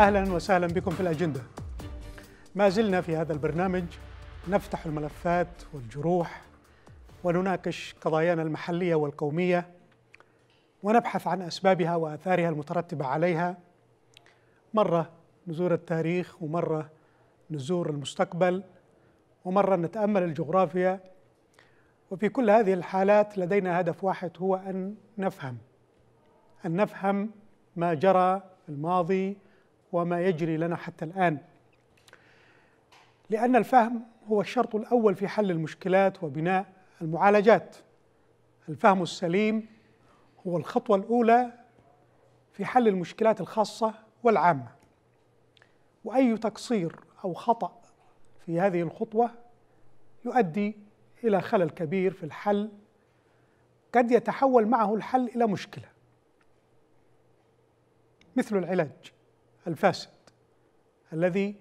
أهلا وسهلا بكم في الأجندة ما زلنا في هذا البرنامج نفتح الملفات والجروح ونناقش قضايانا المحلية والقومية ونبحث عن أسبابها وآثارها المترتبة عليها مرة نزور التاريخ ومرة نزور المستقبل ومرة نتأمل الجغرافيا وفي كل هذه الحالات لدينا هدف واحد هو أن نفهم أن نفهم ما جرى في الماضي وما يجري لنا حتى الآن لأن الفهم هو الشرط الأول في حل المشكلات وبناء المعالجات الفهم السليم هو الخطوة الأولى في حل المشكلات الخاصة والعامة وأي تقصير أو خطأ في هذه الخطوة يؤدي إلى خلل كبير في الحل قد يتحول معه الحل إلى مشكلة مثل العلاج الفاسد الذي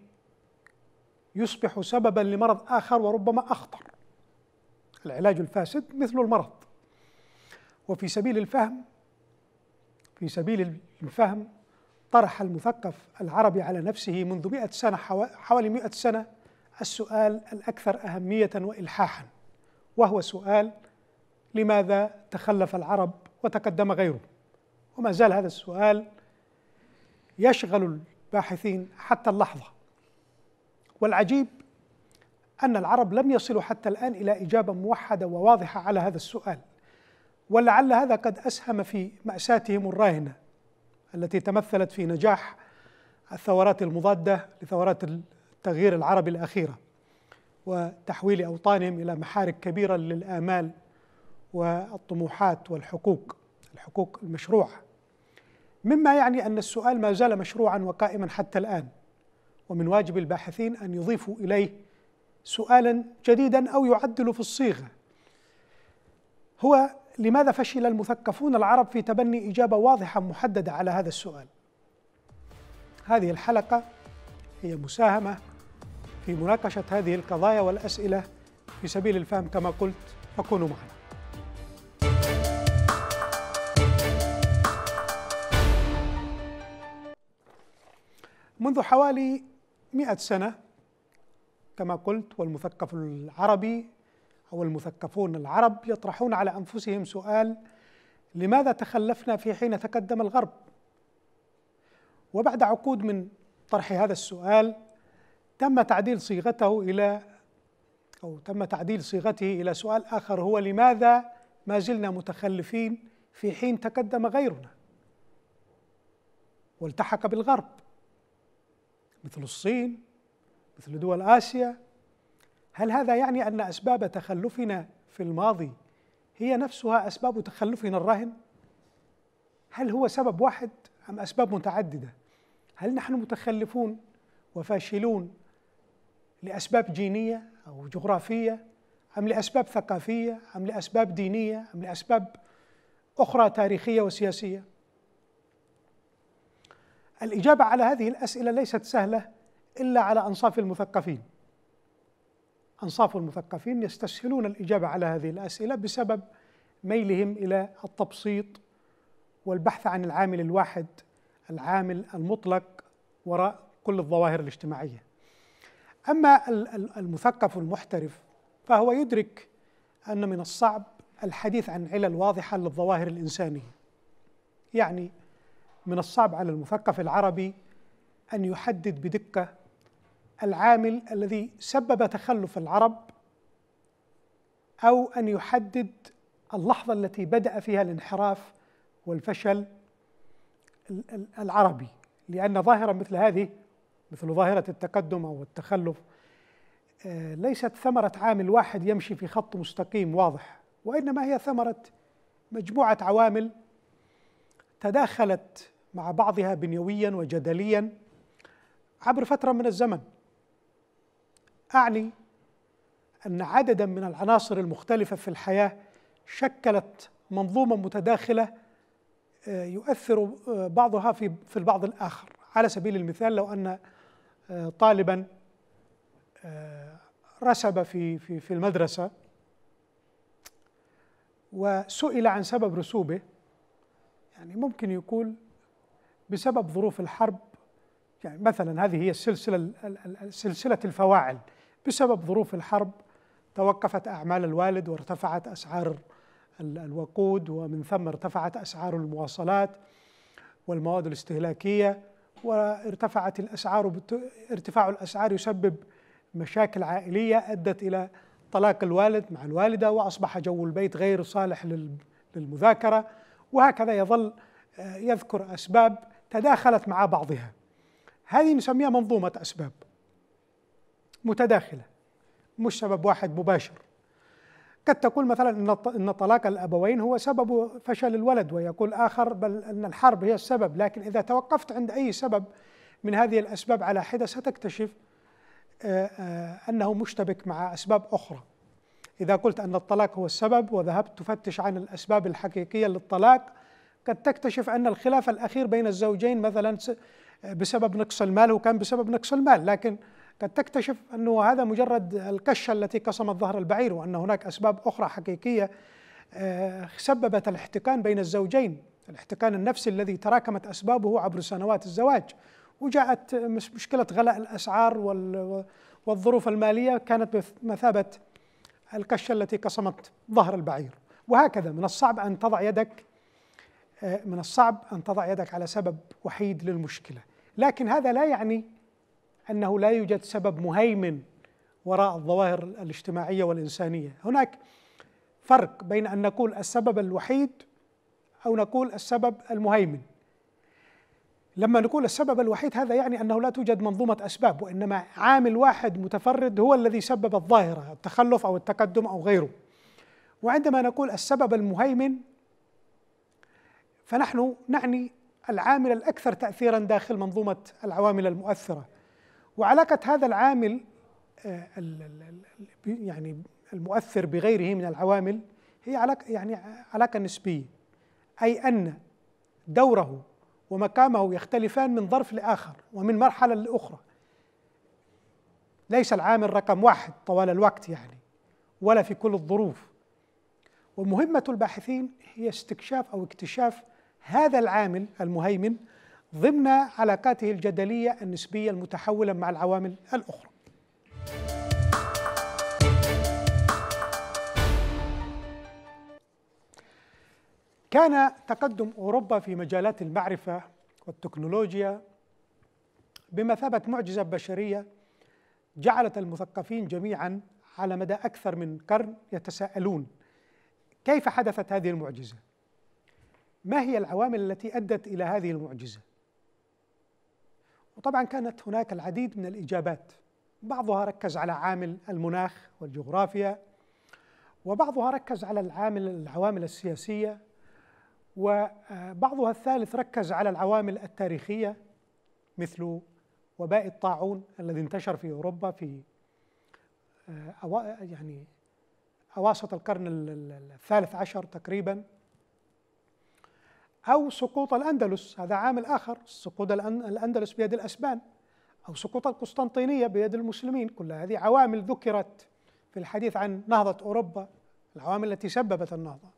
يصبح سببا لمرض اخر وربما اخطر العلاج الفاسد مثل المرض وفي سبيل الفهم في سبيل الفهم طرح المثقف العربي على نفسه منذ مئة سنة حوالي مئة سنة السؤال الأكثر أهمية وإلحاحا وهو سؤال لماذا تخلف العرب وتقدم غيره وما زال هذا السؤال يشغل الباحثين حتى اللحظة والعجيب أن العرب لم يصلوا حتى الآن إلى إجابة موحدة وواضحة على هذا السؤال ولعل هذا قد أسهم في مأساتهم الراهنة التي تمثلت في نجاح الثورات المضادة لثورات التغيير العربي الأخيرة وتحويل أوطانهم إلى محارك كبيرة للآمال والطموحات والحقوق الحقوق المشروعه مما يعني أن السؤال ما زال مشروعا وقائما حتى الآن ومن واجب الباحثين أن يضيفوا إليه سؤالا جديدا أو يعدلوا في الصيغة هو لماذا فشل المثقفون العرب في تبني إجابة واضحة محددة على هذا السؤال هذه الحلقة هي مساهمة في مناقشة هذه القضايا والأسئلة في سبيل الفهم كما قلت فكونوا معنا منذ حوالي مئة سنة كما قلت والمثقف العربي أو المثقفون العرب يطرحون على أنفسهم سؤال لماذا تخلفنا في حين تقدم الغرب وبعد عقود من طرح هذا السؤال تم تعديل صيغته إلى أو تم تعديل صيغته إلى سؤال آخر هو لماذا ما زلنا متخلفين في حين تقدم غيرنا والتحق بالغرب مثل الصين مثل دول آسيا هل هذا يعني أن أسباب تخلفنا في الماضي هي نفسها أسباب تخلفنا الراهن؟ هل هو سبب واحد أم أسباب متعددة؟ هل نحن متخلفون وفاشلون لأسباب جينية أو جغرافية أم لأسباب ثقافية أم لأسباب دينية أم لأسباب أخرى تاريخية وسياسية؟ الإجابة على هذه الأسئلة ليست سهلة إلا على أنصاف المثقفين أنصاف المثقفين يستسهلون الإجابة على هذه الأسئلة بسبب ميلهم إلى التبسيط والبحث عن العامل الواحد العامل المطلق وراء كل الظواهر الاجتماعية أما المثقف المحترف فهو يدرك أن من الصعب الحديث عن علل واضحة للظواهر الإنسانية يعني من الصعب على المثقف العربي ان يحدد بدقه العامل الذي سبب تخلف العرب او ان يحدد اللحظه التي بدا فيها الانحراف والفشل العربي لان ظاهره مثل هذه مثل ظاهره التقدم او التخلف آه، ليست ثمره عامل واحد يمشي في خط مستقيم واضح وانما هي ثمره مجموعه عوامل تداخلت مع بعضها بنيويا وجدليا عبر فتره من الزمن اعني ان عددا من العناصر المختلفه في الحياه شكلت منظومه متداخله آه، يؤثر آه، بعضها في في البعض الاخر على سبيل المثال لو ان آه، طالبا رسب في في في المدرسه وسئل عن سبب رسوبه يعني ممكن يقول بسبب ظروف الحرب يعني مثلا هذه هي السلسلة سلسلة الفواعل بسبب ظروف الحرب توقفت أعمال الوالد وارتفعت أسعار الوقود ومن ثم ارتفعت أسعار المواصلات والمواد الاستهلاكية وارتفعت الأسعار ارتفاع الأسعار يسبب مشاكل عائلية أدت إلى طلاق الوالد مع الوالدة وأصبح جو البيت غير صالح للمذاكرة وهكذا يظل آه، يذكر أسباب تداخلت مع بعضها هذه نسميها منظومة أسباب متداخلة مش سبب واحد مباشر قد تقول مثلا أن طلاق الأبوين هو سبب فشل الولد ويقول آخر بل أن الحرب هي السبب لكن إذا توقفت عند أي سبب من هذه الأسباب على حدة ستكتشف آه، آه، أنه مشتبك مع أسباب أخرى إذا قلت أن الطلاق هو السبب وذهبت تفتش عن الأسباب الحقيقية للطلاق قد تكتشف أن الخلاف الأخير بين الزوجين مثلا بسبب نقص المال هو كان بسبب نقص المال لكن قد تكتشف أنه هذا مجرد القشة التي قصمت ظهر البعير وأن هناك أسباب أخرى حقيقية آه، سببت الاحتقان بين الزوجين الاحتقان النفسي الذي تراكمت أسبابه عبر سنوات الزواج وجاءت مشكلة غلاء الأسعار والظروف المالية كانت بمثابة القشة التي قصمت ظهر البعير وهكذا من الصعب أن تضع يدك آه، من الصعب أن تضع يدك على سبب وحيد للمشكلة لكن هذا لا يعني أنه لا يوجد سبب مهيمن وراء الظواهر الاجتماعية والإنسانية هناك فرق بين أن نقول السبب الوحيد أو نقول السبب المهيمن لما نقول السبب الوحيد هذا يعني انه لا توجد منظومه اسباب وانما عامل واحد متفرد هو الذي سبب الظاهره التخلف او التقدم او غيره. وعندما نقول السبب المهيمن فنحن نعني العامل الاكثر تاثيرا داخل منظومه العوامل المؤثره وعلاقه هذا العامل آه، يعني المؤثر بغيره من العوامل هي علاقه يعني علاقه نسبيه اي ان دوره ومقامه يختلفان من ظرف لاخر ومن مرحله لاخرى ليس العامل رقم واحد طوال الوقت يعني ولا في كل الظروف ومهمه الباحثين هي استكشاف او اكتشاف هذا العامل المهيمن ضمن علاقاته الجدلية النسبية المتحولة مع العوامل الأخرى كان تقدم أوروبا في مجالات المعرفة والتكنولوجيا بمثابة معجزة بشرية جعلت المثقفين جميعا على مدى أكثر من قرن يتساءلون كيف حدثت هذه المعجزة؟ ما هي العوامل التي أدت إلى هذه المعجزة؟ وطبعا كانت هناك العديد من الإجابات بعضها ركز على عامل المناخ والجغرافيا وبعضها ركز على العامل العوامل السياسية وبعضها الثالث ركز على العوامل التاريخية مثل وباء الطاعون الذي انتشر في أوروبا في آه، أو يعني أواسط القرن الثالث عشر تقريبا أو سقوط الأندلس هذا عامل آخر سقوط الأندلس بيد الأسبان أو سقوط القسطنطينية بيد المسلمين كل هذه عوامل ذكرت في الحديث عن نهضة أوروبا العوامل التي سببت النهضة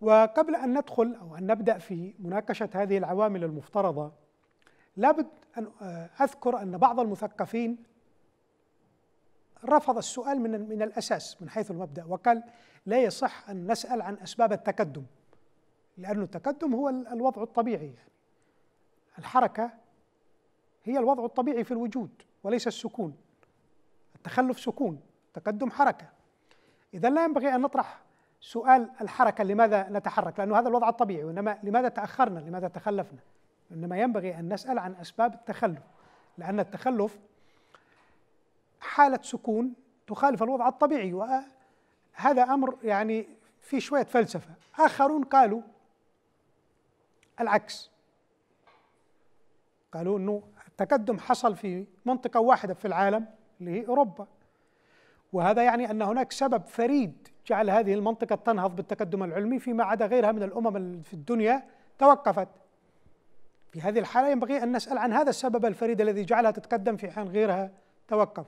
وقبل أن ندخل أو أن نبدأ في مناقشة هذه العوامل المفترضة لابد أن آه، أذكر أن بعض المثقفين رفض السؤال من من الأساس من حيث المبدأ وقال لا يصح أن نسأل عن أسباب التقدم لأنه التقدم هو الوضع الطبيعي يعني الحركة هي الوضع الطبيعي في الوجود وليس السكون التخلف سكون التقدم حركة إذا لا ينبغي أن نطرح سؤال الحركة لماذا نتحرك لأنه هذا الوضع الطبيعي وإنما لماذا تأخرنا لماذا تخلفنا إنما ينبغي أن نسأل عن أسباب التخلف لأن التخلف حالة سكون تخالف الوضع الطبيعي وهذا أمر يعني في شوية فلسفة آخرون قالوا العكس قالوا انه التقدم حصل في منطقه واحده في العالم اللي هي اوروبا وهذا يعني ان هناك سبب فريد جعل هذه المنطقه تنهض بالتقدم العلمي فيما عدا غيرها من الامم في الدنيا توقفت في هذه الحاله ينبغي ان نسال عن هذا السبب الفريد الذي جعلها تتقدم في حين غيرها توقف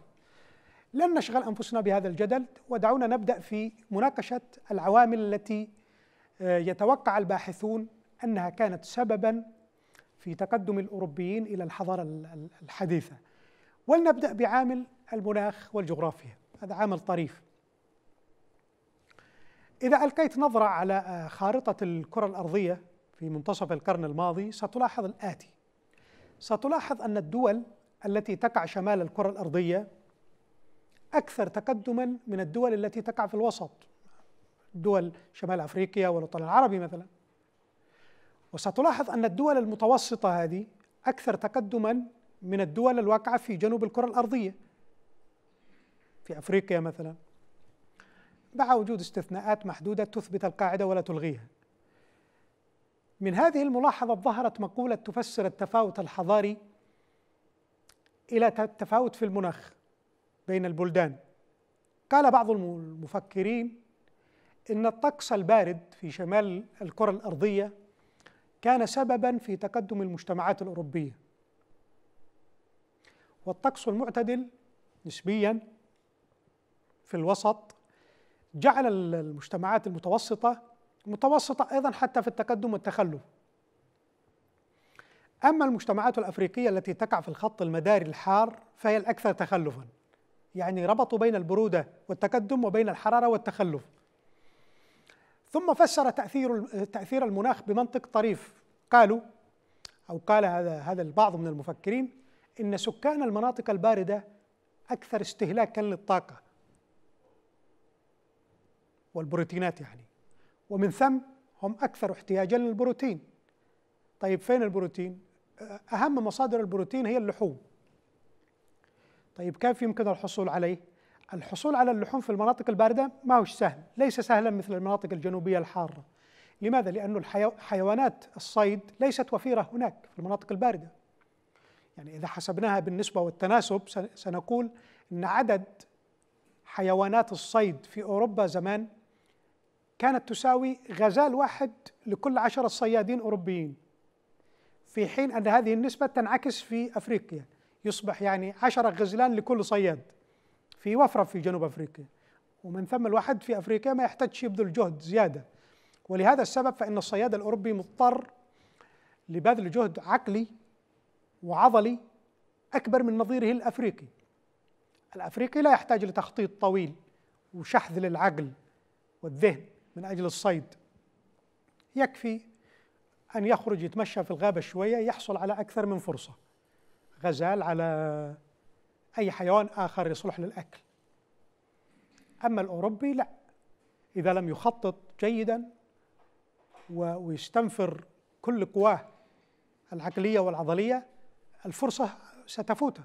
لن نشغل انفسنا بهذا الجدل ودعونا نبدا في مناقشه العوامل التي آه، يتوقع الباحثون أنها كانت سببا في تقدم الأوروبيين إلى الحضارة الحديثة ولنبدأ بعامل المناخ والجغرافيا هذا عامل طريف إذا ألقيت نظرة على آه، خارطة الكرة الأرضية في منتصف القرن الماضي ستلاحظ الآتي ستلاحظ أن الدول التي تقع شمال الكرة الأرضية أكثر تقدما من الدول التي تقع في الوسط دول شمال أفريقيا والوطن العربي مثلا وستلاحظ أن الدول المتوسطة هذه أكثر تقدما من الدول الواقعة في جنوب الكرة الأرضية في أفريقيا مثلا مع وجود استثناءات محدودة تثبت القاعدة ولا تلغيها من هذه الملاحظة ظهرت مقولة تفسر التفاوت الحضاري إلى تفاوت في المناخ بين البلدان قال بعض المفكرين إن الطقس البارد في شمال الكرة الأرضية كان سببا في تقدم المجتمعات الأوروبية والطقس المعتدل نسبيا في الوسط جعل المجتمعات المتوسطة متوسطة أيضا حتى في التقدم والتخلف أما المجتمعات الأفريقية التي تقع في الخط المداري الحار فهي الأكثر تخلفا يعني ربطوا بين البرودة والتقدم وبين الحرارة والتخلف ثم فسر تأثير تأثير المناخ بمنطق طريف قالوا أو قال هذا هذا البعض من المفكرين إن سكان المناطق الباردة أكثر استهلاكا للطاقة والبروتينات يعني ومن ثم هم أكثر احتياجا للبروتين طيب فين البروتين؟ أهم مصادر البروتين هي اللحوم طيب كيف يمكن الحصول عليه؟ الحصول على اللحوم في المناطق الباردة ما هوش سهل ليس سهلا مثل المناطق الجنوبية الحارة لماذا؟ لأن حيوانات الصيد ليست وفيرة هناك في المناطق الباردة يعني إذا حسبناها بالنسبة والتناسب سنقول أن عدد حيوانات الصيد في أوروبا زمان كانت تساوي غزال واحد لكل عشرة صيادين أوروبيين في حين أن هذه النسبة تنعكس في أفريقيا يصبح يعني عشرة غزلان لكل صياد في وفره في جنوب افريقيا ومن ثم الواحد في افريقيا ما يحتاجش يبذل جهد زياده ولهذا السبب فان الصياد الاوروبي مضطر لبذل جهد عقلي وعضلي اكبر من نظيره الافريقي الافريقي لا يحتاج لتخطيط طويل وشحذ للعقل والذهن من اجل الصيد يكفي ان يخرج يتمشى في الغابه شويه يحصل على اكثر من فرصه غزال على أي حيوان آخر يصلح للأكل أما الأوروبي لا إذا لم يخطط جيدا ويستنفر كل قواه العقلية والعضلية الفرصة ستفوته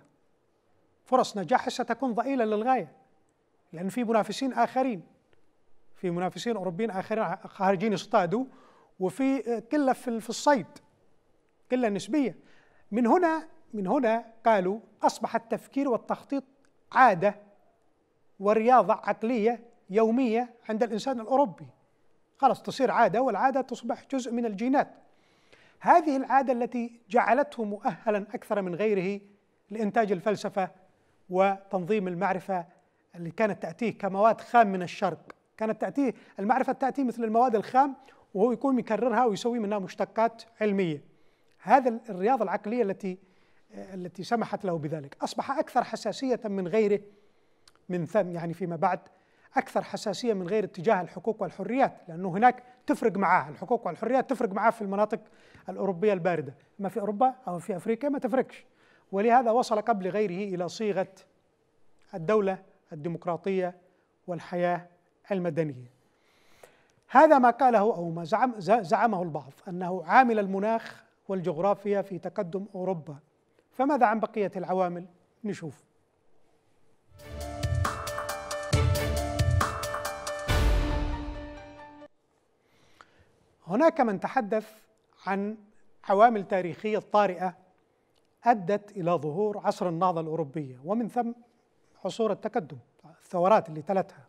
فرص نجاحه ستكون ضئيلة للغاية لأن في منافسين آخرين في منافسين أوروبيين آخرين خارجين يصطادوا وفي قلة في الصيد قلة نسبية من هنا من هنا قالوا أصبح التفكير والتخطيط عادة ورياضة عقلية يومية عند الإنسان الأوروبي خلاص تصير عادة والعادة تصبح جزء من الجينات هذه العادة التي جعلته مؤهلا أكثر من غيره لإنتاج الفلسفة وتنظيم المعرفة اللي كانت تأتيه كمواد خام من الشرق كانت تأتيه المعرفة تأتي مثل المواد الخام وهو يكون يكررها ويسوي منها مشتقات علمية هذا الرياضة العقلية التي التي سمحت له بذلك أصبح أكثر حساسية من غيره من ثم يعني فيما بعد أكثر حساسية من غير اتجاه الحقوق والحريات لأنه هناك تفرق معاه الحقوق والحريات تفرق معاه في المناطق الأوروبية الباردة ما في أوروبا أو في أفريقيا ما تفرقش ولهذا وصل قبل غيره إلى صيغة الدولة الديمقراطية والحياة المدنية هذا ما قاله أو ما زعم زعمه البعض أنه عامل المناخ والجغرافيا في تقدم أوروبا فماذا عن بقية العوامل نشوف هناك من تحدث عن عوامل تاريخية طارئة أدت إلى ظهور عصر النهضة الأوروبية ومن ثم عصور التقدم الثورات اللي تلتها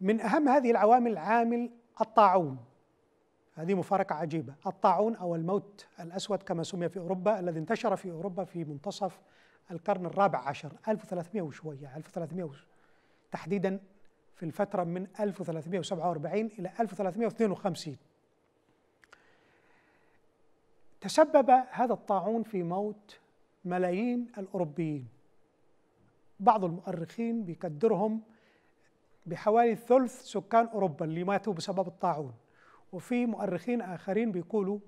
من أهم هذه العوامل عامل الطاعون هذه مفارقة عجيبة الطاعون أو الموت الأسود كما سمي في أوروبا الذي انتشر في أوروبا في منتصف القرن الرابع عشر 1300 وشوية 1300 وش... تحديدا في الفترة من 1347 إلى 1352 تسبب هذا الطاعون في موت ملايين الأوروبيين بعض المؤرخين بيقدرهم بحوالي ثلث سكان أوروبا اللي ماتوا بسبب الطاعون وفي مؤرخين آخرين بيقولوا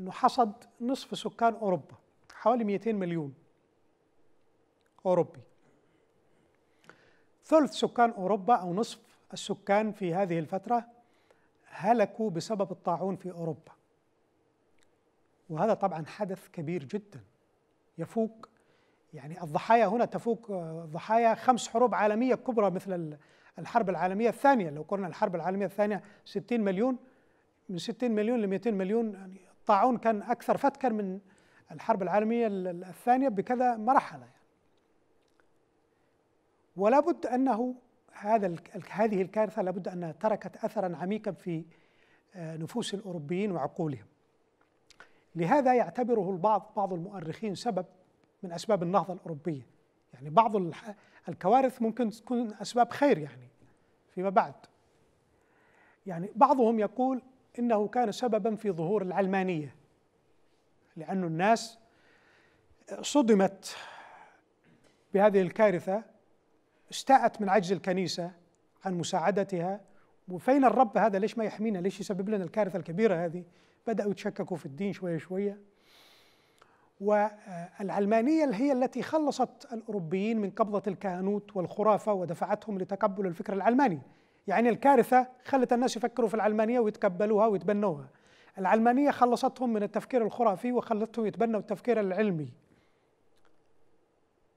أنه حصد نصف سكان أوروبا حوالي 200 مليون أوروبي ثلث سكان أوروبا أو نصف السكان في هذه الفترة هلكوا بسبب الطاعون في أوروبا وهذا طبعا حدث كبير جدا يفوق يعني الضحايا هنا تفوق آه، ضحايا خمس حروب عالمية كبرى مثل الحرب العالمية الثانية لو قلنا الحرب العالمية الثانية 60 مليون من 60 مليون ل 200 مليون يعني الطاعون كان اكثر فتكا من الحرب العالميه الثانيه بكذا مرحله يعني ولا بد انه هذا هذه الكارثه لابد انها تركت اثرا عميقا في آه، نفوس الاوروبيين وعقولهم لهذا يعتبره البعض بعض المؤرخين سبب من اسباب النهضه الاوروبيه يعني بعض الكوارث ممكن تكون اسباب خير يعني فيما بعد يعني بعضهم يقول انه كان سببا في ظهور العلمانيه لأن الناس صدمت بهذه الكارثه استاءت من عجز الكنيسه عن مساعدتها وفين الرب هذا ليش ما يحمينا ليش يسبب لنا الكارثه الكبيره هذه بداوا يتشككوا في الدين شويه شويه والعلمانيه هي التي خلصت الاوروبيين من قبضه الكهنوت والخرافه ودفعتهم لتقبل الفكر العلماني يعني الكارثة خلت الناس يفكروا في العلمانية ويتقبلوها ويتبنوها العلمانية خلصتهم من التفكير الخرافي وخلتهم يتبنوا التفكير العلمي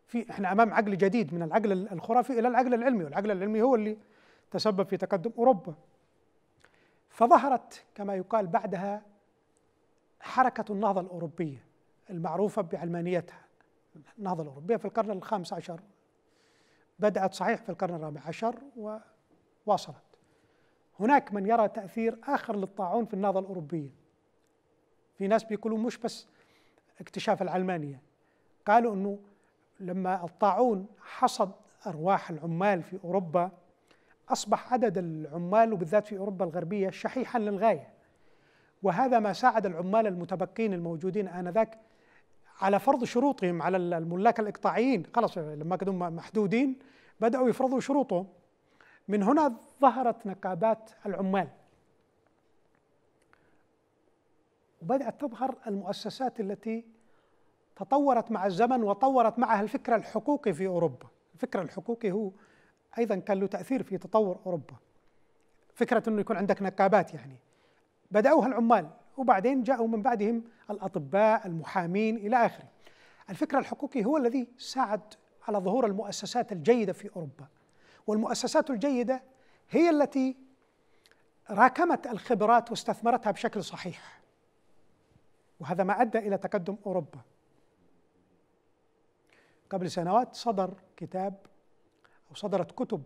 في احنا امام عقل جديد من العقل الخرافي الى العقل العلمي والعقل العلمي هو اللي تسبب في تقدم اوروبا فظهرت كما يقال بعدها حركه النهضه الاوروبيه المعروفه بعلمانيتها النهضه الاوروبيه في القرن الخامس عشر بدات صحيح في القرن الرابع عشر و وصلت هناك من يرى تأثير آخر للطاعون في النهضة الأوروبية في ناس بيقولوا مش بس اكتشاف العلمانية قالوا أنه لما الطاعون حصد أرواح العمال في أوروبا أصبح عدد العمال وبالذات في أوروبا الغربية شحيحا للغاية وهذا ما ساعد العمال المتبقين الموجودين آنذاك على فرض شروطهم على الملاك الإقطاعيين خلاص لما كانوا محدودين بدأوا يفرضوا شروطهم من هنا ظهرت نقابات العمال وبدأت تظهر المؤسسات التي تطورت مع الزمن وطورت معها الفكر الحقوقي في أوروبا الفكر الحقوقي هو أيضا كان له تأثير في تطور أوروبا فكرة أنه يكون عندك نقابات يعني بدأوها العمال وبعدين جاءوا من بعدهم الأطباء المحامين إلى آخره الفكر الحقوقي هو الذي ساعد على ظهور المؤسسات الجيدة في أوروبا والمؤسسات الجيدة هي التي راكمت الخبرات واستثمرتها بشكل صحيح وهذا ما أدى إلى تقدم أوروبا قبل سنوات صدر كتاب أو صدرت كتب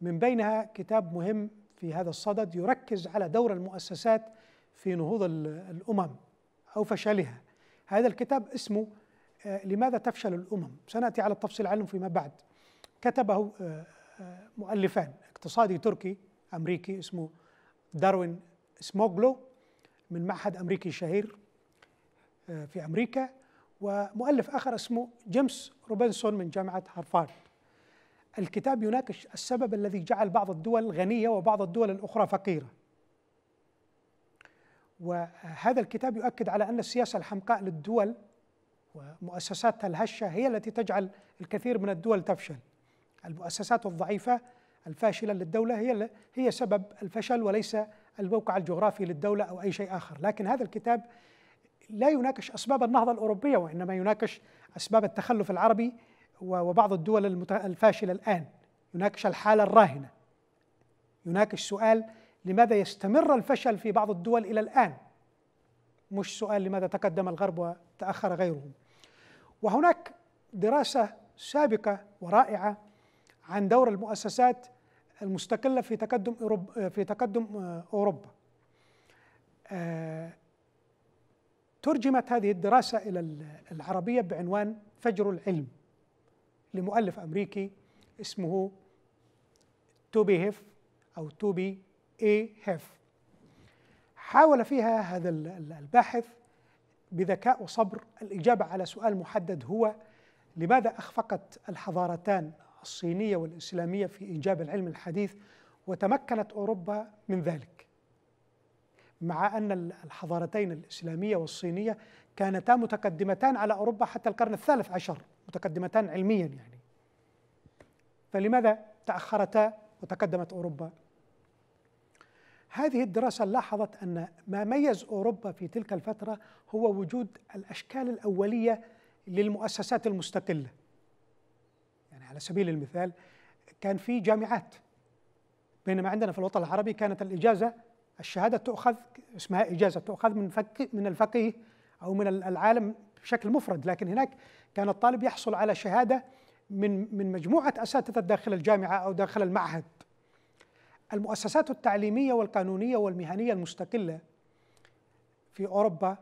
من بينها كتاب مهم في هذا الصدد يركز على دور المؤسسات في نهوض الأمم أو فشلها هذا الكتاب اسمه آه، لماذا تفشل الأمم سنأتي على التفصيل عنه فيما بعد كتبه آه، آه، مؤلفان اقتصادي تركي أمريكي اسمه داروين سموغلو من معهد أمريكي شهير آه، في أمريكا ومؤلف آخر اسمه جيمس روبنسون من جامعة هارفارد الكتاب يناقش السبب الذي جعل بعض الدول غنية وبعض الدول الأخرى فقيرة وهذا الكتاب يؤكد على أن السياسة الحمقاء للدول ومؤسساتها الهشة هي التي تجعل الكثير من الدول تفشل المؤسسات الضعيفة الفاشلة للدولة هي هي سبب الفشل وليس الموقع الجغرافي للدولة أو أي شيء آخر لكن هذا الكتاب لا يناقش أسباب النهضة الأوروبية وإنما يناقش أسباب التخلف العربي وبعض الدول الفاشلة الآن يناقش الحالة الراهنة يناقش سؤال لماذا يستمر الفشل في بعض الدول إلى الآن مش سؤال لماذا تقدم الغرب وتأخر غيرهم وهناك دراسة سابقة ورائعة عن دور المؤسسات المستقلة في تقدم أوروبا في تقدم آه، أوروبا. آه، ترجمت هذه الدراسة إلى العربية بعنوان فجر العلم لمؤلف أمريكي اسمه توبي هيف أو توبي إي هيف حاول فيها هذا الباحث بذكاء وصبر الإجابة على سؤال محدد هو لماذا أخفقت الحضارتان الصينية والإسلامية في إنجاب العلم الحديث وتمكنت أوروبا من ذلك مع أن الحضارتين الإسلامية والصينية كانتا متقدمتان على أوروبا حتى القرن الثالث عشر متقدمتان علميا يعني فلماذا تأخرتا وتقدمت أوروبا هذه الدراسة لاحظت أن ما ميز أوروبا في تلك الفترة هو وجود الأشكال الأولية للمؤسسات المستقلة على سبيل المثال كان في جامعات بينما عندنا في الوطن العربي كانت الإجازة الشهادة تؤخذ اسمها إجازة تؤخذ من فك من الفقيه أو من العالم بشكل مفرد لكن هناك كان الطالب يحصل على شهادة من من مجموعة أساتذة داخل الجامعة أو داخل المعهد المؤسسات التعليمية والقانونية والمهنية المستقلة في أوروبا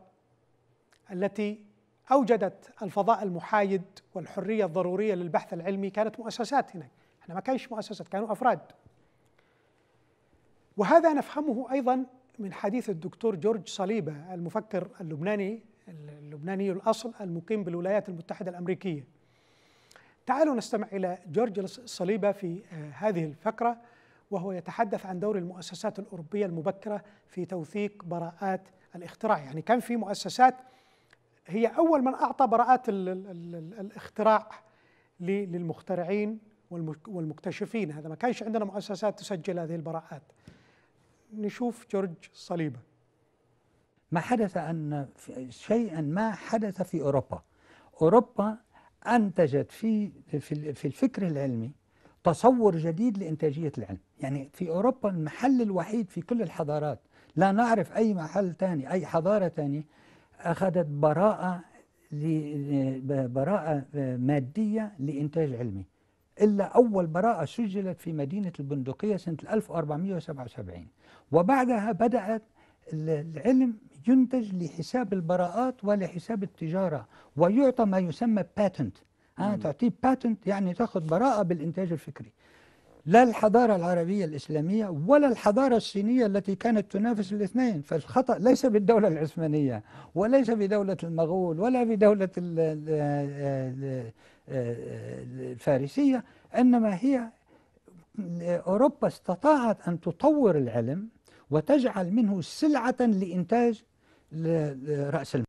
التي أوجدت الفضاء المحايد والحرية الضرورية للبحث العلمي كانت مؤسسات هناك احنا ما كانش مؤسسات كانوا أفراد وهذا نفهمه أيضا من حديث الدكتور جورج صليبة المفكر اللبناني اللبناني الأصل المقيم بالولايات المتحدة الأمريكية تعالوا نستمع إلى جورج صليبة في آه، هذه الفقرة وهو يتحدث عن دور المؤسسات الأوروبية المبكرة في توثيق براءات الاختراع يعني كان في مؤسسات هي أول من أعطى براءات ال ال الاختراع للمخترعين والمكتشفين هذا ما كانش عندنا مؤسسات تسجل هذه البراءات نشوف جورج صليبة ما حدث أن شيئا ما حدث في أوروبا أوروبا أنتجت في, في, في الفكر العلمي تصور جديد لإنتاجية العلم يعني في أوروبا المحل الوحيد في كل الحضارات لا نعرف أي محل تاني أي حضارة ثانية أخذت براءة براءة مادية لإنتاج علمي إلا أول براءة سجلت في مدينة البندقية سنة 1477 وبعدها بدأت العلم ينتج لحساب البراءات ولحساب التجارة ويعطى ما يسمى باتنت أنا تعطيه باتنت يعني تأخذ براءة بالإنتاج الفكري لا الحضارة العربية الإسلامية ولا الحضارة الصينية التي كانت تنافس الاثنين فالخطأ ليس بالدولة العثمانية وليس بدولة المغول ولا بدولة الفارسية إنما هي أوروبا استطاعت أن تطور العلم وتجعل منه سلعة لإنتاج رأس المال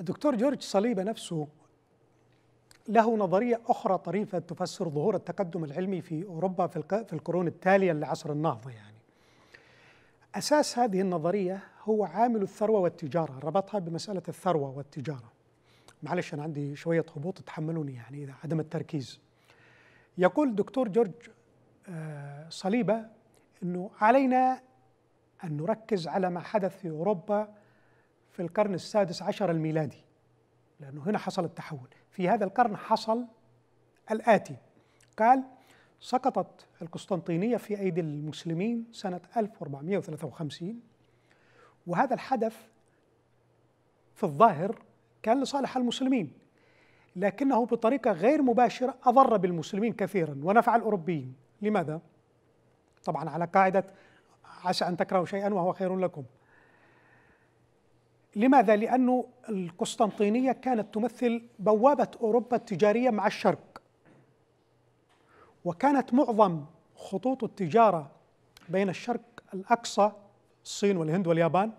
الدكتور جورج صليبة نفسه له نظرية أخرى طريفة تفسر ظهور التقدم العلمي في أوروبا في القرون التالية لعصر النهضة يعني أساس هذه النظرية هو عامل الثروة والتجارة ربطها بمسألة الثروة والتجارة معلش أنا عندي شوية هبوط تحملوني يعني إذا عدم التركيز يقول دكتور جورج آه، صليبة أنه علينا أن نركز على ما حدث في أوروبا في القرن السادس عشر الميلادي لأنه هنا حصل التحول في هذا القرن حصل الآتي قال سقطت القسطنطينية في أيدي المسلمين سنة 1453 وهذا الحدث في الظاهر كان لصالح المسلمين لكنه بطريقة غير مباشرة أضر بالمسلمين كثيرا ونفع الأوروبيين لماذا؟ طبعا على قاعدة عسى أن تكرهوا شيئا وهو خير لكم لماذا؟ لأن القسطنطينية كانت تمثل بوابة أوروبا التجارية مع الشرق وكانت معظم خطوط التجارة بين الشرق الأقصى الصين والهند واليابان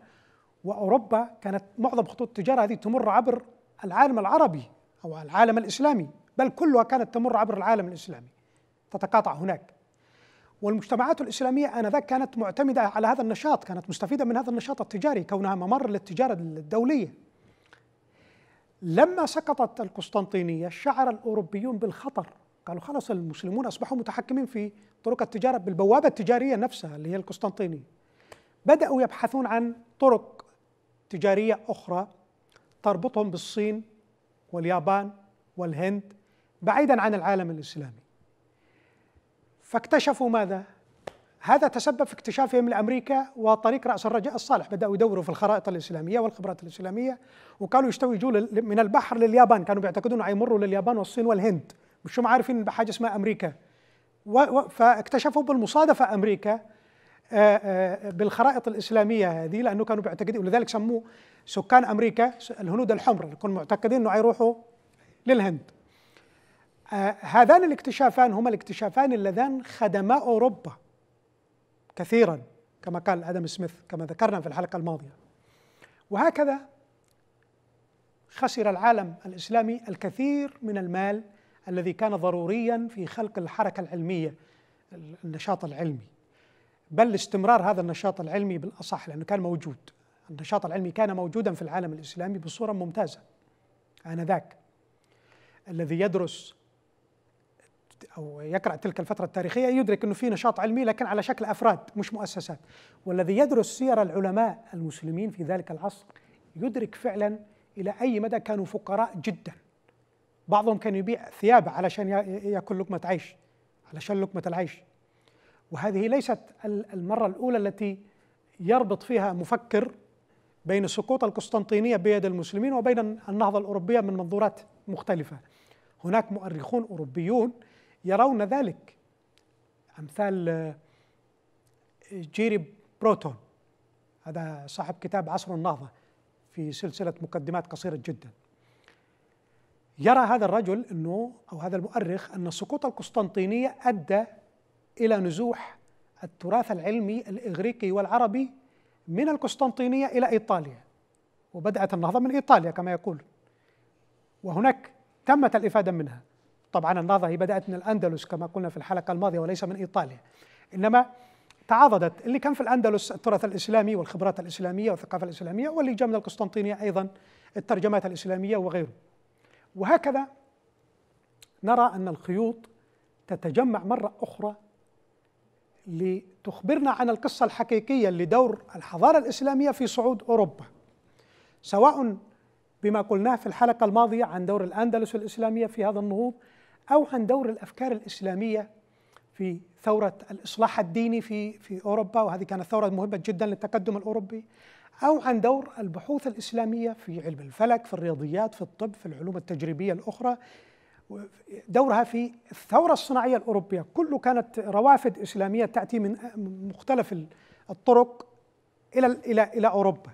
وأوروبا كانت معظم خطوط التجارة هذه تمر عبر العالم العربي أو العالم الإسلامي بل كلها كانت تمر عبر العالم الإسلامي تتقاطع هناك والمجتمعات الإسلامية آنذاك كانت معتمدة على هذا النشاط كانت مستفيدة من هذا النشاط التجاري كونها ممر للتجارة الدولية لما سقطت القسطنطينية شعر الأوروبيون بالخطر قالوا خلاص المسلمون أصبحوا متحكمين في طرق التجارة بالبوابة التجارية نفسها اللي هي القسطنطينية بدأوا يبحثون عن طرق تجارية أخرى تربطهم بالصين واليابان والهند بعيدا عن العالم الإسلامي فاكتشفوا ماذا؟ هذا تسبب في اكتشافهم لامريكا وطريق راس الرجاء الصالح بداوا يدوروا في الخرائط الاسلاميه والخبرات الاسلاميه وقالوا يجوا من البحر لليابان كانوا بيعتقدون يمروا لليابان والصين والهند مش هم عارفين بحاجه اسمها امريكا فاكتشفوا بالمصادفه امريكا آه، آه، بالخرائط الاسلاميه هذه لانه كانوا بيعتقدوا ولذلك سموه سكان امريكا الهنود الحمر اللي كانوا معتقدين انه يروحوا للهند آه، هذان الاكتشافان هما الاكتشافان اللذان خدما أوروبا كثيرا كما قال آدم سميث كما ذكرنا في الحلقة الماضية وهكذا خسر العالم الإسلامي الكثير من المال الذي كان ضروريا في خلق الحركة العلمية النشاط العلمي بل استمرار هذا النشاط العلمي بالأصح لأنه كان موجود النشاط العلمي كان موجودا في العالم الإسلامي بصورة ممتازة آنذاك الذي يدرس أو يقرأ تلك الفترة التاريخية يدرك أنه في نشاط علمي لكن على شكل أفراد مش مؤسسات والذي يدرس سير العلماء المسلمين في ذلك العصر يدرك فعلا إلى أي مدى كانوا فقراء جدا بعضهم كان يبيع ثيابه علشان يأكل لقمة عيش علشان لقمة العيش وهذه ليست المرة الأولى التي يربط فيها مفكر بين سقوط القسطنطينية بيد المسلمين وبين النهضة الأوروبية من منظورات مختلفة هناك مؤرخون أوروبيون يرون ذلك امثال آه، جيري بروتون هذا صاحب كتاب عصر النهضه في سلسله مقدمات قصيره جدا يرى هذا الرجل انه او هذا المؤرخ ان سقوط القسطنطينيه ادى الى نزوح التراث العلمي الاغريقي والعربي من القسطنطينيه الى ايطاليا وبدات النهضه من ايطاليا كما يقول وهناك تمت الافاده منها طبعا النهضة هي بدأت من الأندلس كما قلنا في الحلقة الماضية وليس من إيطاليا إنما تعاضدت اللي كان في الأندلس التراث الإسلامي والخبرات الإسلامية والثقافة الإسلامية واللي جاء من القسطنطينية أيضا الترجمات الإسلامية وغيره وهكذا نرى أن الخيوط تتجمع مرة أخرى لتخبرنا عن القصة الحقيقية لدور الحضارة الإسلامية في صعود أوروبا سواء بما قلناه في الحلقة الماضية عن دور الأندلس الإسلامية في هذا النهوض او عن دور الأفكار الإسلامية في ثورة الإصلاح الديني في في أوروبا وهذه كانت ثورة مهمة جدا للتقدم الأوروبي أو عن دور البحوث الإسلامية في علم الفلك في الرياضيات في الطب في العلوم التجريبية الأخرى دورها في الثورة الصناعية الأوروبية كله كانت روافد إسلامية تأتي من مختلف الطرق إلى إلى إلى أوروبا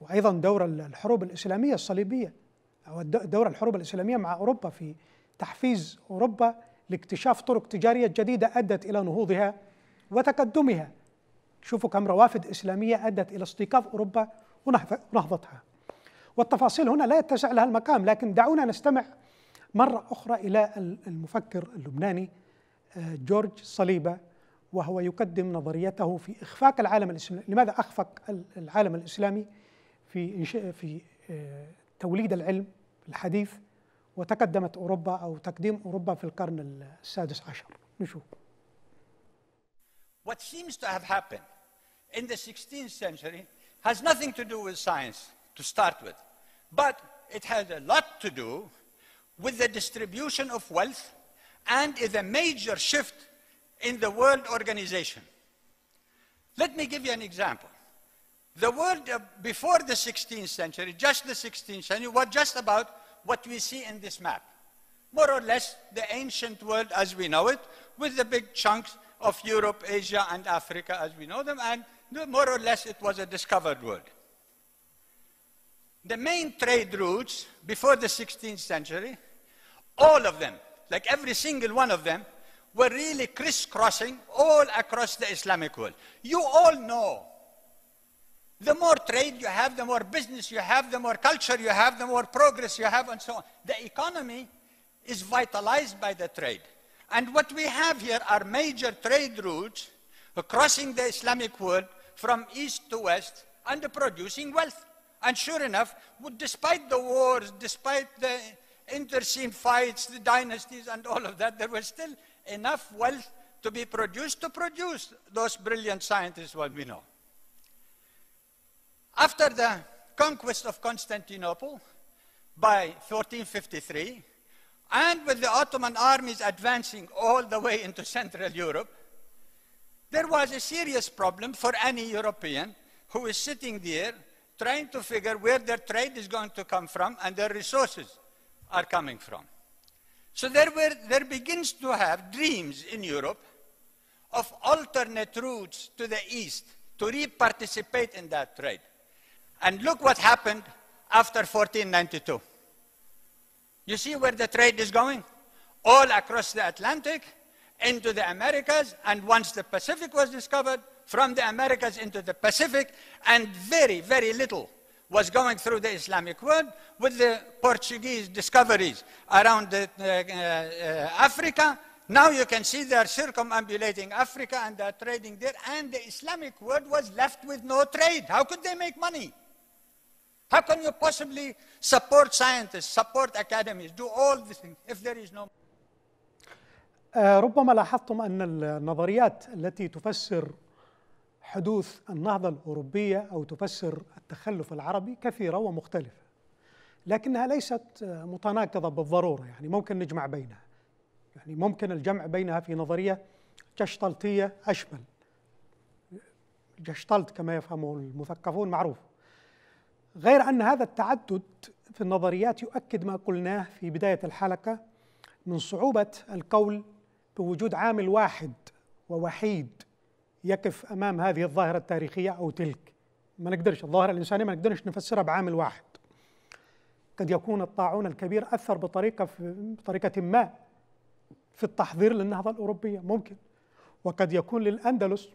وأيضا دور الحروب الإسلامية الصليبية أو دور الحروب الإسلامية مع أوروبا في تحفيز أوروبا لاكتشاف طرق تجارية جديدة أدت إلى نهوضها وتقدمها شوفوا كم روافد إسلامية أدت إلى استيقاظ أوروبا ونهضتها والتفاصيل هنا لا يتسع لها المقام لكن دعونا نستمع مرة أخرى إلى المفكر اللبناني آه، جورج صليبة وهو يقدم نظريته في إخفاق العالم الإسلامي لماذا أخفق العالم الإسلامي في في آه، توليد العلم الحديث وتقدمت أوروبا أو تقديم أوروبا في القرن السادس عشر نشوف What seems to have happened in the 16th century has nothing to do with science to start with, but it has a lot to do with the distribution of wealth and is a major shift in the world organization. Let me give you an example. The world before the 16th century, just the 16th century, was just about what we see in this map. More or less the ancient world as we know it, with the big chunks of Europe, Asia, and Africa as we know them, and more or less it was a discovered world. The main trade routes before the 16th century, all of them, like every single one of them, were really crisscrossing all across the Islamic world. You all know the more trade you have, the more business you have, the more culture you have, the more progress you have, and so on. The economy is vitalized by the trade. And what we have here are major trade routes crossing the Islamic world from east to west and producing wealth. And sure enough, despite the wars, despite the internecine fights, the dynasties, and all of that, there was still enough wealth to be produced to produce those brilliant scientists what we know. After the conquest of Constantinople by 1453, and with the Ottoman armies advancing all the way into Central Europe, there was a serious problem for any European who is sitting there trying to figure where their trade is going to come from and their resources are coming from. So there, were, there begins to have dreams in Europe of alternate routes to the east to re-participate in that trade. And look what happened after 1492. You see where the trade is going? All across the Atlantic, into the Americas, and once the Pacific was discovered, from the Americas into the Pacific, and very, very little was going through the Islamic world with the Portuguese discoveries around the, uh, uh, Africa. Now you can see they are circumambulating Africa and they are trading there, and the Islamic world was left with no trade. How could they make money? How can you possibly support scientists, support academies, do all the things if there is no آه، ربما لاحظتم أن النظريات التي تفسر حدوث النهضة الأوروبية أو تفسر التخلف العربي كثيرة ومختلفة لكنها ليست متناقضة بالضرورة يعني ممكن نجمع بينها يعني ممكن الجمع بينها في نظرية جشطلطية أشمل جشتلت كما يفهمه المثقفون معروف غير أن هذا التعدد في النظريات يؤكد ما قلناه في بداية الحلقة من صعوبة القول بوجود عامل واحد ووحيد يقف أمام هذه الظاهرة التاريخية أو تلك ما نقدرش الظاهرة الإنسانية ما نقدرش نفسرها بعامل واحد قد يكون الطاعون الكبير أثر بطريقة بطريقة ما في التحضير للنهضة الأوروبية ممكن وقد يكون للأندلس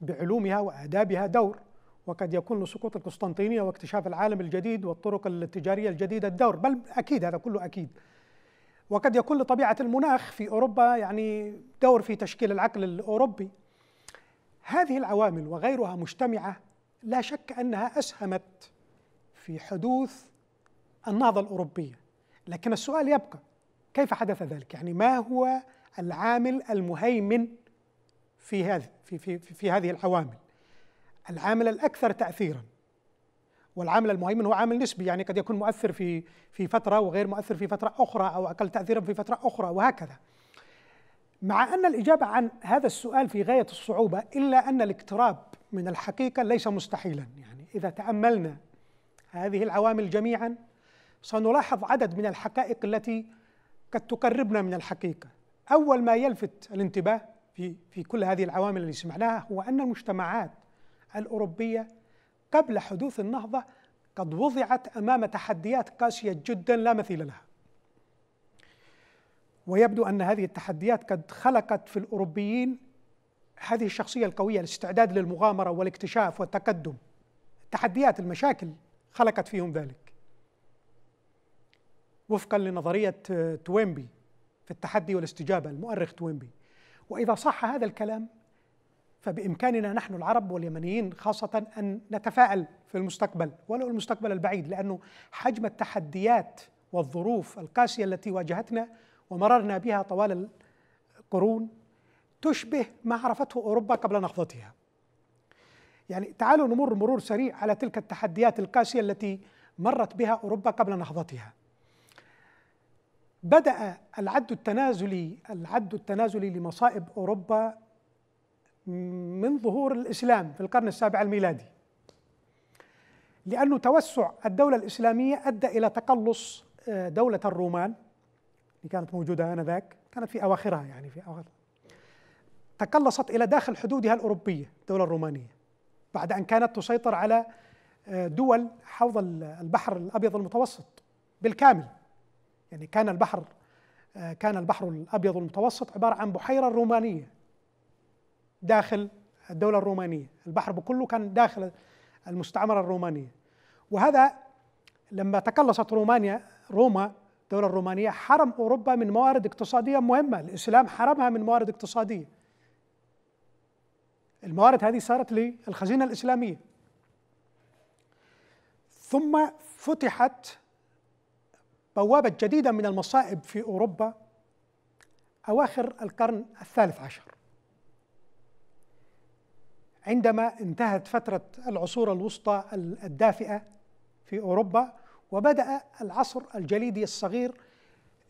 بعلومها وآدابها دور وقد يكون لسقوط القسطنطينية واكتشاف العالم الجديد والطرق التجارية الجديدة الدور بل أكيد هذا كله أكيد وقد يكون لطبيعة المناخ في أوروبا يعني دور في تشكيل العقل الأوروبي هذه العوامل وغيرها مجتمعة لا شك أنها أسهمت في حدوث النهضة الأوروبية لكن السؤال يبقى كيف حدث ذلك يعني ما هو العامل المهيمن في هذه في, في, في هذه العوامل العامل الأكثر تأثيرا والعامل المهيمن هو عامل نسبي يعني قد يكون مؤثر في في فترة وغير مؤثر في فترة أخرى أو أقل تأثيرا في فترة أخرى وهكذا مع أن الإجابة عن هذا السؤال في غاية الصعوبة إلا أن الاقتراب من الحقيقة ليس مستحيلا يعني إذا تأملنا هذه العوامل جميعا سنلاحظ عدد من الحقائق التي قد تقربنا من الحقيقة أول ما يلفت الانتباه في في كل هذه العوامل اللي سمعناها هو أن المجتمعات الأوروبية قبل حدوث النهضة قد وضعت أمام تحديات قاسية جدا لا مثيل لها ويبدو أن هذه التحديات قد خلقت في الأوروبيين هذه الشخصية القوية الاستعداد للمغامرة والاكتشاف والتقدم تحديات المشاكل خلقت فيهم ذلك وفقا لنظرية توينبي في التحدي والاستجابة المؤرخ توينبي وإذا صح هذا الكلام فبإمكاننا نحن العرب واليمنيين خاصة أن نتفاءل في المستقبل ولو المستقبل البعيد لأنه حجم التحديات والظروف القاسية التي واجهتنا ومررنا بها طوال القرون تشبه ما عرفته أوروبا قبل نهضتها يعني تعالوا نمر مرور سريع على تلك التحديات القاسية التي مرت بها أوروبا قبل نهضتها بدأ العد التنازلي العد التنازلي لمصائب أوروبا من ظهور الإسلام في القرن السابع الميلادي لأنه توسع الدولة الإسلامية أدى إلى تقلص آه، دولة الرومان اللي كانت موجودة آنذاك كانت في أواخرها يعني في أواخر تقلصت إلى داخل حدودها الأوروبية الدولة الرومانية بعد أن كانت تسيطر على آه، دول حوض البحر الأبيض المتوسط بالكامل يعني كان البحر آه، كان البحر الأبيض المتوسط عبارة عن بحيرة رومانية داخل الدولة الرومانية البحر بكله كان داخل المستعمرة الرومانية وهذا لما تقلصت رومانيا روما الدولة الرومانية حرم أوروبا من موارد اقتصادية مهمة الإسلام حرمها من موارد اقتصادية الموارد هذه صارت للخزينة الإسلامية ثم فتحت بوابة جديدة من المصائب في أوروبا أواخر القرن الثالث عشر عندما انتهت فترة العصور الوسطى الدافئة في أوروبا وبدأ العصر الجليدي الصغير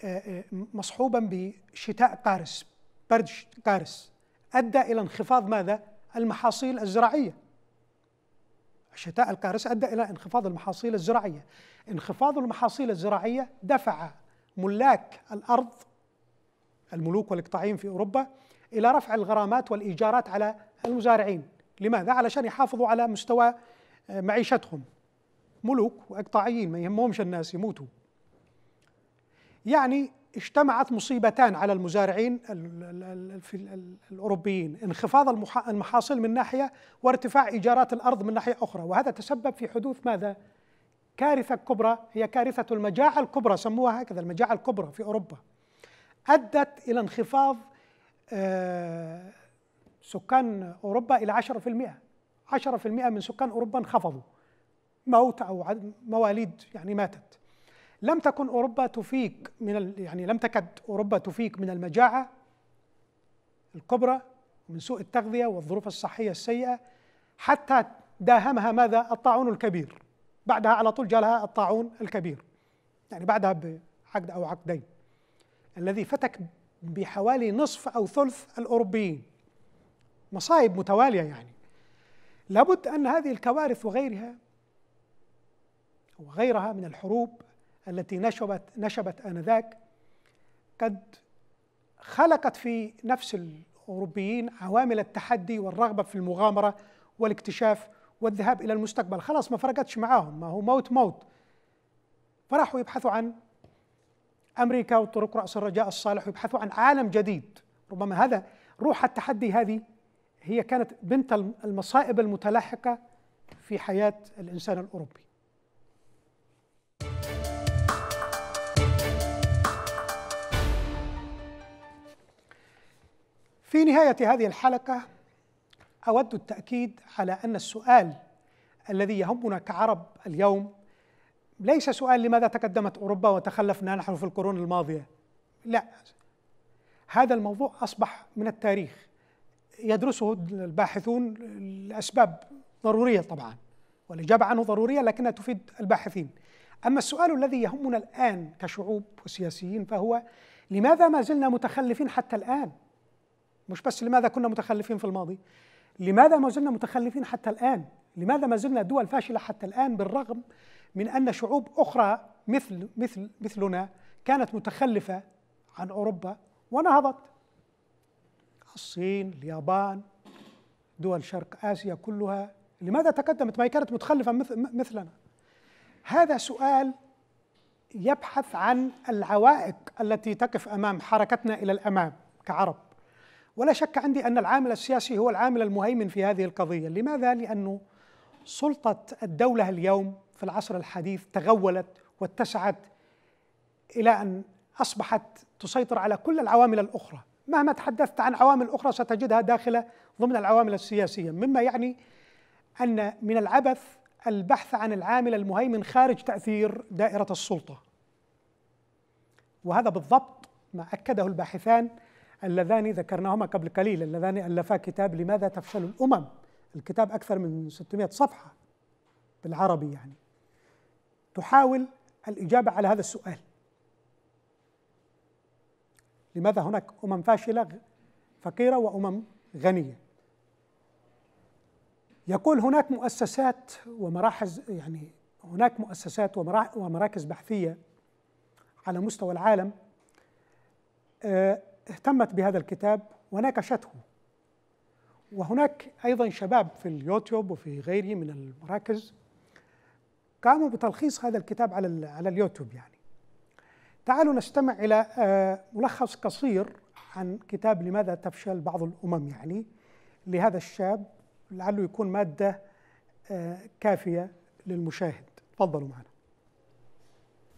آه، آه، مصحوبا بشتاء قارس برد قارس أدى إلى انخفاض ماذا؟ المحاصيل الزراعية الشتاء القارس أدى إلى انخفاض المحاصيل الزراعية انخفاض المحاصيل الزراعية دفع ملاك الأرض الملوك والإقطاعيين في أوروبا إلى رفع الغرامات والإيجارات على المزارعين لماذا؟ علشان يحافظوا على مستوى آه، معيشتهم ملوك وإقطاعيين ما يهمهمش الناس يموتوا يعني اجتمعت مصيبتان على المزارعين الأوروبيين انخفاض المحاصيل من ناحية وارتفاع إيجارات الأرض من ناحية أخرى وهذا تسبب في حدوث ماذا؟ كارثة كبرى هي كارثة المجاعة الكبرى سموها هكذا المجاعة الكبرى في أوروبا أدت إلى انخفاض آه، سكان اوروبا الى 10% 10% من سكان اوروبا انخفضوا موت او مواليد يعني ماتت لم تكن اوروبا تفيق من يعني لم تكد اوروبا تفيق من المجاعه الكبرى ومن سوء التغذيه والظروف الصحيه السيئه حتى داهمها ماذا الطاعون الكبير بعدها على طول جالها الطاعون الكبير يعني بعدها بعقد او عقدين الذي فتك بحوالي نصف او ثلث الاوروبيين مصائب متواليه يعني لابد ان هذه الكوارث وغيرها وغيرها من الحروب التي نشبت نشبت انذاك قد خلقت في نفس الاوروبيين عوامل التحدي والرغبه في المغامره والاكتشاف والذهاب الى المستقبل خلاص ما فرقتش معاهم ما هو موت موت فراحوا يبحثوا عن امريكا وطرق راس الرجاء الصالح ويبحثوا عن عالم جديد ربما هذا روح التحدي هذه هي كانت بنت المصائب المتلاحقة في حياة الإنسان الأوروبي في نهاية هذه الحلقة أود التأكيد على أن السؤال الذي يهمنا كعرب اليوم ليس سؤال لماذا تقدمت أوروبا وتخلفنا نحن في القرون الماضية لا هذا الموضوع أصبح من التاريخ يدرسه الباحثون لأسباب ضرورية طبعا والإجابة عنه ضرورية لكنها تفيد الباحثين أما السؤال الذي يهمنا الآن كشعوب وسياسيين فهو لماذا ما زلنا متخلفين حتى الآن مش بس لماذا كنا متخلفين في الماضي لماذا ما زلنا متخلفين حتى الآن لماذا ما زلنا دول فاشلة حتى الآن بالرغم من أن شعوب أخرى مثل مثل مثلنا كانت متخلفة عن أوروبا ونهضت الصين اليابان دول شرق آسيا كلها لماذا تقدمت ما كانت متخلفة مثلنا هذا سؤال يبحث عن العوائق التي تقف أمام حركتنا إلى الأمام كعرب ولا شك عندي أن العامل السياسي هو العامل المهيمن في هذه القضية لماذا؟ لأنه سلطة الدولة اليوم في العصر الحديث تغولت واتسعت إلى أن أصبحت تسيطر على كل العوامل الأخرى مهما تحدثت عن عوامل أخرى ستجدها داخلة ضمن العوامل السياسية مما يعني أن من العبث البحث عن العامل المهيمن خارج تأثير دائرة السلطة وهذا بالضبط ما أكده الباحثان اللذان ذكرناهما قبل قليل اللذان ألفا كتاب لماذا تفشل الأمم الكتاب أكثر من 600 صفحة بالعربي يعني تحاول الإجابة على هذا السؤال لماذا هناك أمم فاشلة فقيرة وأمم غنية يقول هناك مؤسسات ومراحز يعني هناك مؤسسات ومراكز بحثية على مستوى العالم آه، اهتمت بهذا الكتاب وناقشته وهناك أيضا شباب في اليوتيوب وفي غيره من المراكز قاموا بتلخيص هذا الكتاب على على اليوتيوب يعني تعالوا نستمع إلى آه، ملخص قصير عن كتاب لماذا تفشل بعض الأمم يعني لهذا الشاب لعله يكون مادة آه، كافية للمشاهد تفضلوا معنا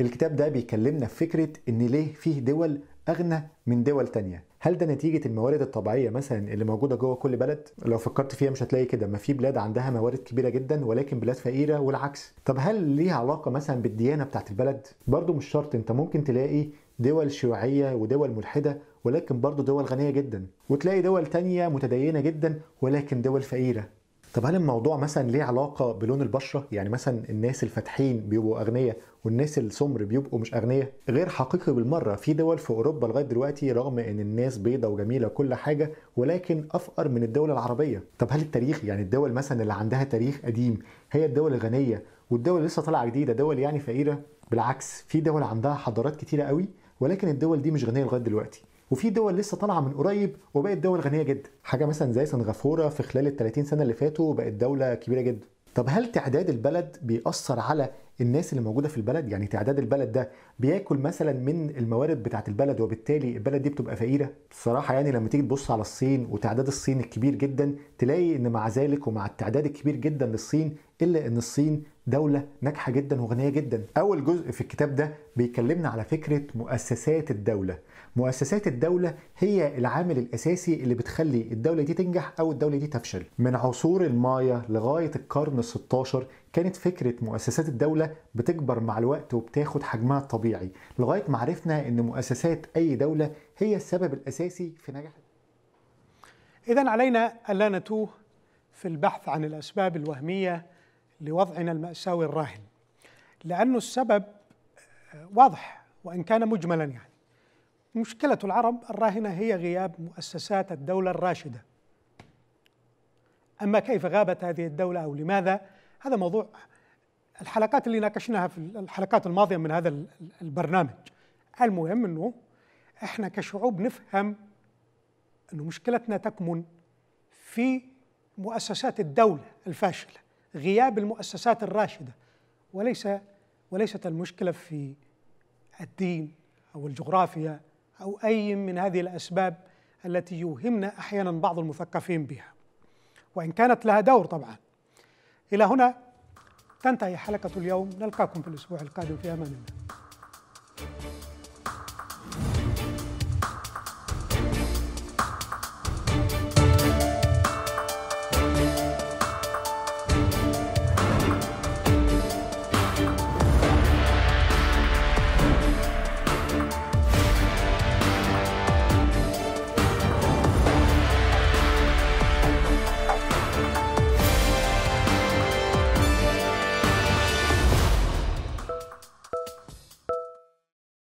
الكتاب ده بيكلمنا في فكرة إن ليه فيه دول أغنى من دول تانية هل ده نتيجه الموارد الطبيعيه مثلا اللي موجوده جوه كل بلد لو فكرت فيها مش هتلاقي كده ما في بلاد عندها موارد كبيره جدا ولكن بلاد فقيره والعكس طب هل ليها علاقه مثلا بالديانه بتاعت البلد برضو مش شرط انت ممكن تلاقي دول شيوعيه ودول ملحده ولكن برضو دول غنيه جدا وتلاقي دول تانية متدينه جدا ولكن دول فقيره طب هل الموضوع مثلا ليه علاقه بلون البشره يعني مثلا الناس الفاتحين بيبقوا اغنياء والناس السمر بيبقوا مش اغنياء غير حقيقي بالمره في دول في اوروبا لغايه دلوقتي رغم ان الناس بيضه وجميله وكل حاجه ولكن افقر من الدول العربيه طب هل التاريخ يعني الدول مثلا اللي عندها تاريخ قديم هي الدول الغنيه والدول اللي لسه طالعه جديده دول يعني فقيره بالعكس في دول عندها حضارات كتيره قوي ولكن الدول دي مش غنيه لغايه دلوقتي وفي دول لسه طالعه من قريب وبقت دول غنيه جدا حاجه مثلا زي سنغافوره في خلال ال 30 سنه اللي فاتوا بقت دوله كبيره جدا طب هل تعداد البلد بيأثر على الناس اللي موجوده في البلد يعني تعداد البلد ده بياكل مثلا من الموارد بتاعه البلد وبالتالي البلد دي بتبقى فقيره بصراحه يعني لما تيجي تبص على الصين وتعداد الصين الكبير جدا تلاقي ان مع ذلك ومع التعداد الكبير جدا للصين الا ان الصين دولة ناجحة جدا وغنية جدا أول جزء في الكتاب ده بيكلمنا على فكرة مؤسسات الدولة مؤسسات الدولة هي العامل الأساسي اللي بتخلي الدولة دي تنجح أو الدولة دي تفشل من عصور المايا لغاية القرن ال 16 كانت فكرة مؤسسات الدولة بتكبر مع الوقت وبتاخد حجمها الطبيعي لغاية ما عرفنا أن مؤسسات أي دولة هي السبب الأساسي في نجاح إذا علينا ألا نتوه في البحث عن الأسباب الوهمية لوضعنا المأساوي الراهن لأنه السبب آه، واضح وإن كان مجملا يعني مشكلة العرب الراهنة هي غياب مؤسسات الدولة الراشدة أما كيف غابت هذه الدولة أو لماذا هذا موضوع الحلقات اللي ناقشناها في الحلقات الماضية من هذا البرنامج المهم أنه إحنا كشعوب نفهم أنه مشكلتنا تكمن في مؤسسات الدولة الفاشلة غياب المؤسسات الراشدة وليس وليست المشكلة في الدين أو الجغرافيا أو أي من هذه الأسباب التي يوهمنا أحيانا بعض المثقفين بها وإن كانت لها دور طبعا إلى هنا تنتهي حلقة اليوم نلقاكم في الأسبوع القادم في أمان الله